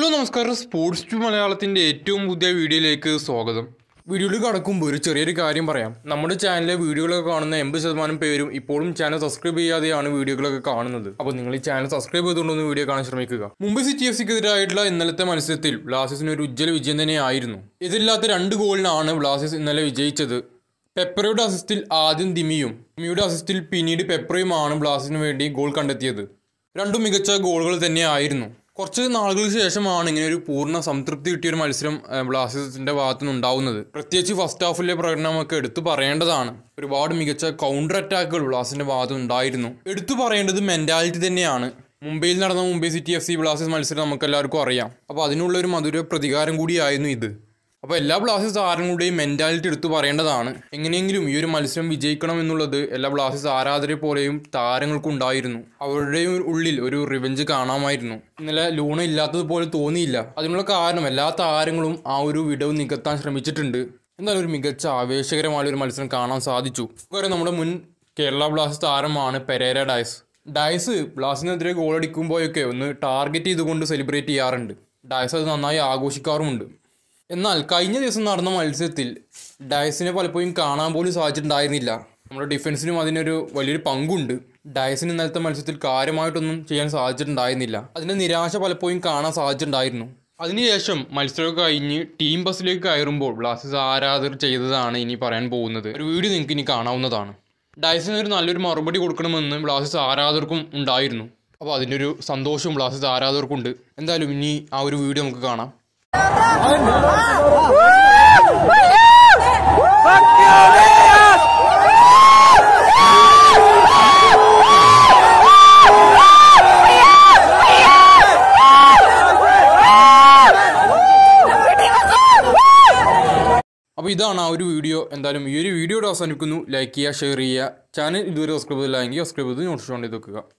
hello നമസ്കാരം sports to മലയാളത്തിൻ്റെ ഏറ്റവും പുതിയ വീഡിയോയിലേക്ക് സ്വാഗതം വീഡിയോയിൽ കടക്കുമ്പോൾ ഒരു ചെറിയൊരു കാര്യം പറയാം നമ്മുടെ ചാനലിലെ വീഡിയോകളൊക്കെ കാണുന്ന എൺപത് ശതമാനം പേരും ഇപ്പോഴും ചാനൽ സബ്സ്ക്രൈബ് ചെയ്യാതെയാണ് വീഡിയോകളൊക്കെ കാണുന്നത് അപ്പോൾ നിങ്ങൾ ഈ ചാനൽ സബ്സ്ക്രൈബ് ചെയ്തുകൊണ്ടൊന്ന് വീഡിയോ കാണാൻ ശ്രമിക്കുക മുംബൈ സിറ്റി എഫ് സിക്കെതിരായിട്ടുള്ള ഇന്നലത്തെ മത്സരത്തിൽ ബ്ലാസ്റ്റേഴ്സിന് ഒരു ഉജ്ജ്വല വിജയം തന്നെയായിരുന്നു ഇതില്ലാത്ത രണ്ട് ഗോളിനാണ് ബ്ലാസ്റ്റേഴ്സ് ഇന്നലെ വിജയിച്ചത് പെപ്പറയുടെ അസിസ്റ്റിൽ ആദ്യം ദിമിയും ദിമിയുടെ അസിസ്റ്റിൽ പിന്നീട് പെപ്പറയുമാണ് ബ്ലാസ്റ്റേഴ്സിന് വേണ്ടി ഗോൾ കണ്ടെത്തിയത് രണ്ടും മികച്ച ഗോളുകൾ തന്നെയായിരുന്നു കുറച്ച് നാളുകൾക്ക് ശേഷമാണ് ഇങ്ങനെ ഒരു പൂർണ്ണ സംതൃപ്തി കിട്ടിയ ഒരു മത്സരം ബ്ലാസ്റ്റേഴ്സിന്റെ ഭാഗത്തു നിന്ന് ഉണ്ടാവുന്നത് പ്രത്യേകിച്ച് ഫസ്റ്റ് ഹാഫിലെ പ്രകടനമൊക്കെ എടുത്തു പറയേണ്ടതാണ് ഒരുപാട് മികച്ച കൗണ്ടർ അറ്റാക്കുകൾ ബ്ലാസ്റ്റിന്റെ ഭാഗത്തു ഉണ്ടായിരുന്നു എടുത്തു പറയേണ്ടത് മെന്റാലിറ്റി തന്നെയാണ് മുംബൈയിൽ നടന്ന Mumbai city F C Blasters മത്സരം നമുക്ക് എല്ലാവർക്കും അറിയാം അപ്പോൾ അതിനുള്ള ഒരു മധുര പ്രതികാരം കൂടിയായിരുന്നു ഇത് അപ്പോൾ എല്ലാ ബ്ലാസ്റ്റേഴ്സ് താരങ്ങളുടെയും മെൻറ്റാലിറ്റി എടുത്തു പറയേണ്ടതാണ് എങ്ങനെയെങ്കിലും ഈ ഒരു മത്സരം വിജയിക്കണം എന്നുള്ളത് എല്ലാ ബ്ലാസ്റ്റേഴ്സ് ആരാധരെ പോലെയും താരങ്ങൾക്കുണ്ടായിരുന്നു അവരുടെ ഉള്ളിൽ ഒരു റിവെഞ്ച് കാണാമായിരുന്നു ഇന്നലെ ലൂൺ ഇല്ലാത്തതുപോലെ തോന്നിയില്ല അതിനുള്ള കാരണം എല്ലാ താരങ്ങളും ആ ഒരു വിടവ് നികത്താൻ ശ്രമിച്ചിട്ടുണ്ട് എന്നാലും ഒരു മികച്ച ആവേശകരമായ ഒരു മത്സരം കാണാൻ സാധിച്ചു കാര്യം നമ്മുടെ മുൻ കേരള ബ്ലാസ്റ്റേഴ്സ് താരമാണ് പെരേര ഡയസ് ഡയസ് ബ്ലാസ്റ്റിനെതിരെ ഗോൾ അടിക്കുമ്പോഴൊക്കെ ഒന്ന് ടാർഗറ്റ് ചെയ്തുകൊണ്ട് സെലിബ്രേറ്റ് ചെയ്യാറുണ്ട് ഡയസ് അത് നന്നായി ആഘോഷിക്കാറുമുണ്ട് എന്നാൽ കഴിഞ്ഞ ദിവസം നടന്ന മത്സരത്തിൽ ഡയസിനെ പലപ്പോഴും കാണാൻ പോലും സാധിച്ചിട്ടുണ്ടായിരുന്നില്ല നമ്മുടെ ഡിഫൻസിനും അതിനൊരു വലിയൊരു പങ്കുണ്ട് ഡയസിന് ഇന്നലത്തെ മത്സരത്തിൽ കാര്യമായിട്ടൊന്നും ചെയ്യാൻ സാധിച്ചിട്ടുണ്ടായിരുന്നില്ല അതിൻ്റെ നിരാശ പലപ്പോഴും കാണാൻ സാധിച്ചിട്ടുണ്ടായിരുന്നു അതിനുശേഷം മത്സരമൊക്കെ കഴിഞ്ഞ് ടീം ബസ്സിലേക്ക് കയറുമ്പോൾ ബ്ലാസ്റ്റേഴ്സ് ആരാധർ ചെയ്തതാണ് ഇനി പറയാൻ പോകുന്നത് ഒരു വീഡിയോ നിങ്ങൾക്ക് ഇനി കാണാവുന്നതാണ് ഡയസിന് ഒരു നല്ലൊരു മറുപടി കൊടുക്കണമെന്ന് ബ്ലാസ്റ്റേഴ്സ് ആരാധർക്കും ഉണ്ടായിരുന്നു അപ്പോൾ അതിൻ്റെ ഒരു സന്തോഷവും ബ്ലാസ്റ്റേഴ്സ് ആരാധകർക്കുണ്ട് എന്തായാലും ഇനി ആ ഒരു വീഡിയോ നമുക്ക് കാണാം അപ്പോൾ ഇതാണ് ആ ഒരു വീഡിയോ എന്തായാലും ഈ ഒരു വീഡിയോയുടെ അവസാനിക്കുന്നു ലൈക്ക് ചെയ്യുക ഷെയർ ചെയ്യുക ചാനൽ ഇതുവരെ സബ്സ്ക്രൈബ് ചെയ്തില്ലെങ്കിൽ സബ്സ്ക്രൈബ് ചെയ്ത് നോട്ടിഫിക്കേഷൻ ചെയ്ത് വെക്കുക